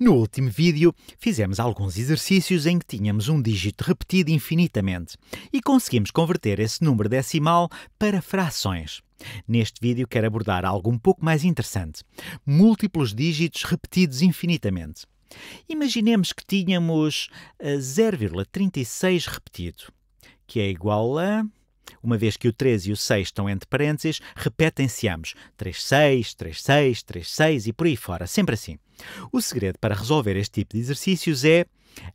No último vídeo, fizemos alguns exercícios em que tínhamos um dígito repetido infinitamente e conseguimos converter esse número decimal para frações. Neste vídeo, quero abordar algo um pouco mais interessante: múltiplos dígitos repetidos infinitamente. Imaginemos que tínhamos 0,36 eh, repetido, que é igual a uma vez que o 3 e o 6 estão entre parênteses, repetem-se ambos. 3-6, 3-6, 3-6 e por aí fora, sempre assim. O segredo para resolver este tipo de exercícios é,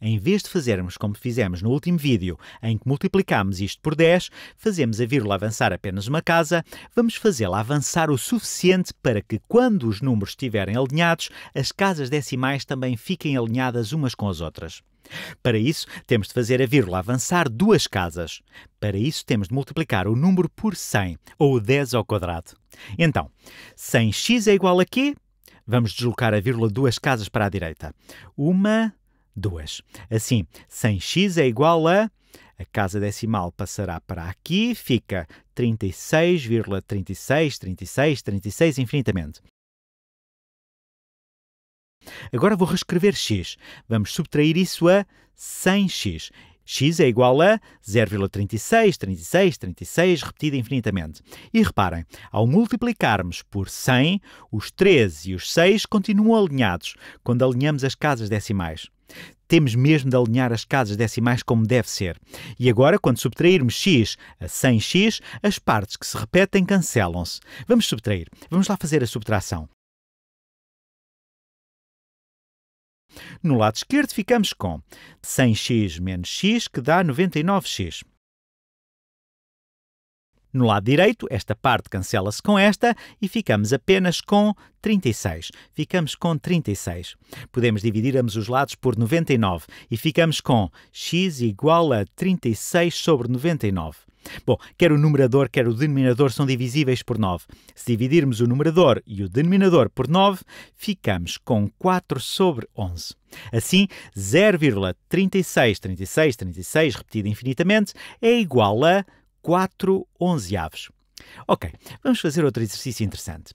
em vez de fazermos como fizemos no último vídeo, em que multiplicámos isto por 10, fazemos a vírgula avançar apenas uma casa, vamos fazê-la avançar o suficiente para que, quando os números estiverem alinhados, as casas decimais também fiquem alinhadas umas com as outras. Para isso, temos de fazer a vírgula avançar duas casas. Para isso, temos de multiplicar o número por 100, ou 10 ao quadrado. Então, 100x é igual a quê? Vamos deslocar a vírgula duas casas para a direita. Uma, duas. Assim, 100x é igual a... A casa decimal passará para aqui, fica 36,36, 36, 36, infinitamente. Agora vou reescrever x. Vamos subtrair isso a 100x x é igual a 0,36, 36, 36, repetido infinitamente. E reparem, ao multiplicarmos por 100, os 13 e os 6 continuam alinhados quando alinhamos as casas decimais. Temos mesmo de alinhar as casas decimais como deve ser. E agora, quando subtrairmos x a 100x, as partes que se repetem cancelam-se. Vamos subtrair. Vamos lá fazer a subtração. No lado esquerdo ficamos com 100x menos x, que dá 99x. No lado direito, esta parte cancela-se com esta e ficamos apenas com 36. Ficamos com 36. Podemos dividir ambos os lados por 99 e ficamos com x igual a 36 sobre 99. Bom, quer o numerador, quer o denominador são divisíveis por 9. Se dividirmos o numerador e o denominador por 9, ficamos com 4 sobre 11. Assim, 0,363636 repetido infinitamente é igual a 4 onzeavos. Ok, vamos fazer outro exercício interessante.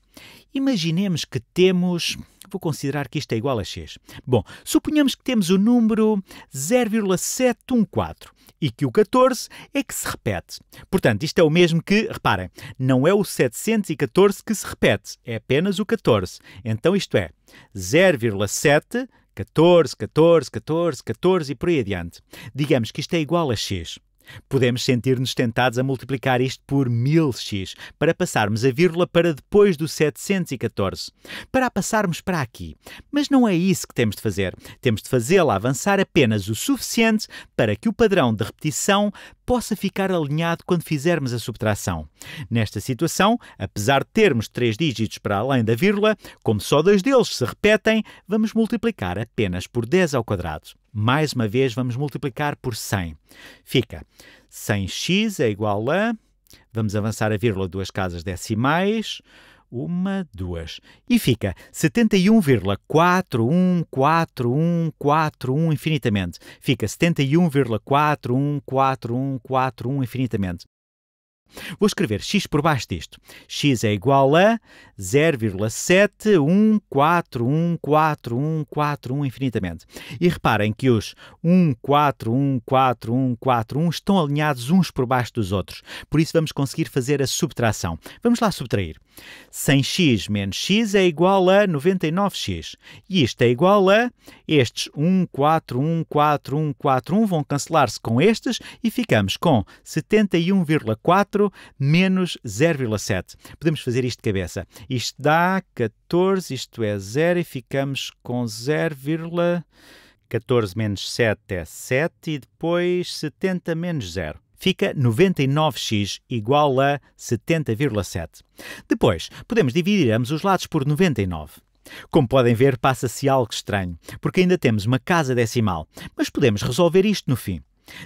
Imaginemos que temos. Vou considerar que isto é igual a x. Bom, suponhamos que temos o número 0,714 e que o 14 é que se repete. Portanto, isto é o mesmo que, reparem, não é o 714 que se repete, é apenas o 14. Então isto é 0,7 14, 14, 14, 14 e por aí adiante. Digamos que isto é igual a x. Podemos sentir-nos tentados a multiplicar isto por 1000x, para passarmos a vírgula para depois do 714, para a passarmos para aqui. Mas não é isso que temos de fazer. Temos de fazê-la avançar apenas o suficiente para que o padrão de repetição possa ficar alinhado quando fizermos a subtração. Nesta situação, apesar de termos três dígitos para além da vírgula, como só dois deles se repetem, vamos multiplicar apenas por 10 ao quadrado. Mais uma vez, vamos multiplicar por 100. Fica 100x é igual a. Vamos avançar a vírgula duas casas decimais. Uma, duas. E fica 71,414141 infinitamente. Fica 71,414141 infinitamente. Vou escrever x por baixo disto. x é igual a 0,71414141 infinitamente. E reparem que os 1414141 estão alinhados uns por baixo dos outros. Por isso vamos conseguir fazer a subtração. Vamos lá subtrair. 100x menos x é igual a 99x. E isto é igual a estes 1, 4, 1, 4, 1, 4, 1 vão cancelar-se com estes e ficamos com 71,4 menos 0,7. Podemos fazer isto de cabeça. Isto dá 14, isto é 0 e ficamos com 0, 14 menos 7 é 7 e depois 70 menos 0 fica 99x igual a 70,7. Depois, podemos dividir ambos os lados por 99. Como podem ver, passa-se algo estranho, porque ainda temos uma casa decimal, mas podemos resolver isto no fim.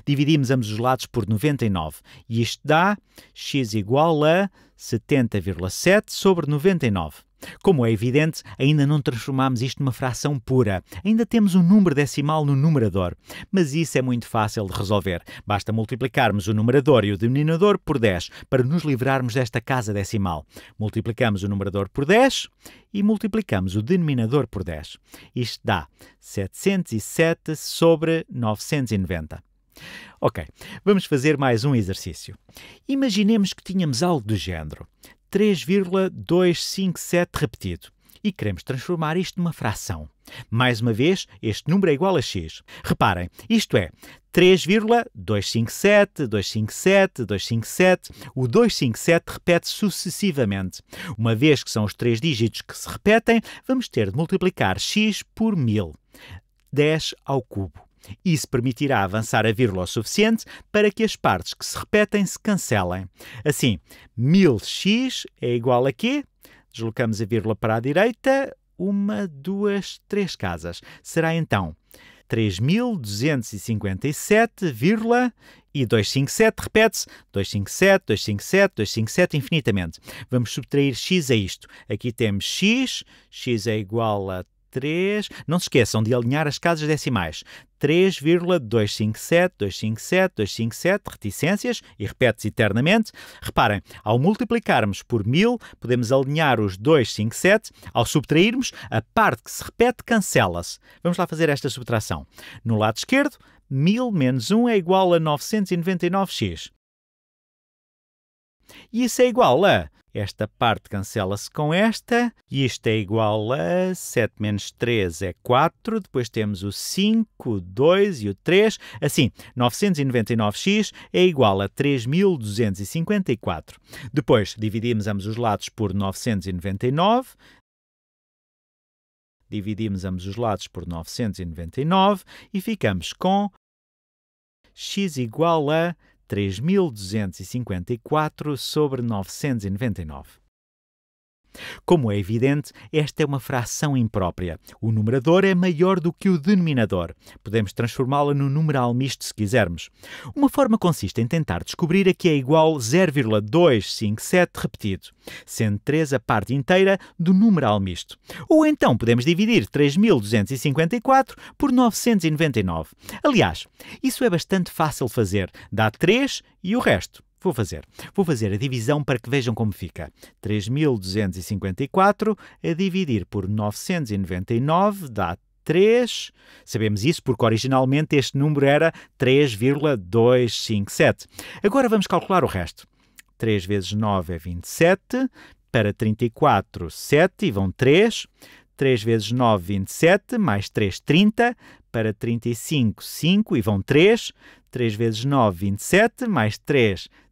Dividimos ambos os lados por 99 e isto dá x igual a 70,7 sobre 99. Como é evidente, ainda não transformamos isto numa fração pura. Ainda temos um número decimal no numerador. Mas isso é muito fácil de resolver. Basta multiplicarmos o numerador e o denominador por 10 para nos livrarmos desta casa decimal. Multiplicamos o numerador por 10 e multiplicamos o denominador por 10. Isto dá 707 sobre 990. Ok, vamos fazer mais um exercício. Imaginemos que tínhamos algo do género. 3,257 repetido. E queremos transformar isto numa fração. Mais uma vez, este número é igual a x. Reparem, isto é 3,257, 257, 257. O 257 repete sucessivamente. Uma vez que são os três dígitos que se repetem, vamos ter de multiplicar x por 1000. 10 ao cubo. Isso permitirá avançar a vírgula o suficiente para que as partes que se repetem se cancelem. Assim, 1000x é igual a quê? Deslocamos a vírgula para a direita, uma, duas, três casas. Será então 3.257, e 257 repete-se, 257, 257, 257 infinitamente. Vamos subtrair x a isto. Aqui temos x, x é igual a 3. Não se esqueçam de alinhar as casas decimais. 3,257, 257, 257, reticências, e repete-se eternamente. Reparem, ao multiplicarmos por 1000, podemos alinhar os 257. Ao subtrairmos, a parte que se repete cancela-se. Vamos lá fazer esta subtração. No lado esquerdo, 1000 menos 1 é igual a 999x. E isso é igual a esta parte cancela-se com esta, e isto é igual a 7 menos 3 é 4, depois temos o 5, o 2 e o 3. Assim, 999x é igual a 3254. Depois dividimos ambos os lados por 999, dividimos ambos os lados por 999 e ficamos com x igual a 3.254 sobre 999. Como é evidente, esta é uma fração imprópria. O numerador é maior do que o denominador. Podemos transformá-la no numeral misto se quisermos. Uma forma consiste em tentar descobrir a que é igual 0,257 repetido, sendo 3 a parte inteira do numeral misto. Ou então podemos dividir 3254 por 999. Aliás, isso é bastante fácil fazer. Dá 3 e o resto. Vou fazer. Vou fazer a divisão para que vejam como fica. 3.254 a dividir por 999 dá 3. Sabemos isso porque originalmente este número era 3,257. Agora vamos calcular o resto. 3 vezes 9 é 27. Para 34, 7 e vão 3. 3 vezes 9, 27, mais 3, 30, para 35, 5 e vão 3. 3 vezes 9, 27, mais 3, 30.